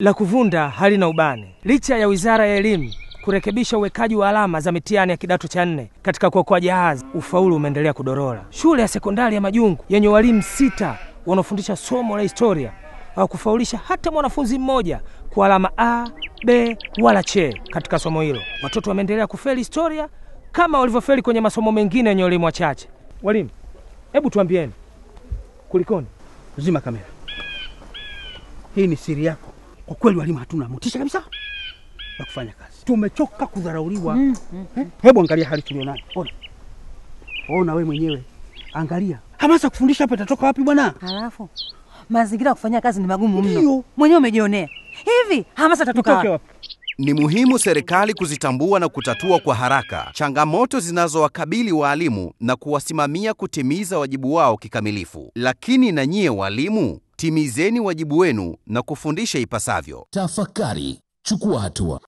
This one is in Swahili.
la kuvunda halina ubani. Licha ya Wizara ya Elimu kurekebisha uwekaji wa alama za mitihani ya kidato cha nne katika kuokoa jahazi, ufaulu umeendelea kudorora. Shule ya sekondari ya Majungu yenye walimu sita wanaofundisha somo la historia hawakufaulisha hata mwanafunzi mmoja kwa alama A, B wala C katika somo hilo. Watoto wameendelea kufeli historia kama walivyofeli kwenye masomo mengine yenye walimu wachache. Walimu, hebu tuambieni kulikoni? Zima kamera, hii ni siri yako. Kwa kweli walimu hatuna motisha kabisa ya kufanya kazi, tumechoka kudharauliwa. mm, mm, eh? mm. Hebu angalia hali tulionayo. Ona, ona we mwenyewe angalia, hamasa kufundisha hapa itatoka wapi bwana? Halafu mazingira ya kufanya kazi ni magumu mno, mwenyewe umejionea hivi, hamasa itatoka wapi? Ni muhimu serikali kuzitambua na kutatua kwa haraka changamoto zinazowakabili waalimu na kuwasimamia kutimiza wajibu wao kikamilifu. Lakini na nyie walimu timizeni wajibu wenu na kufundisha ipasavyo. Tafakari, chukua hatua.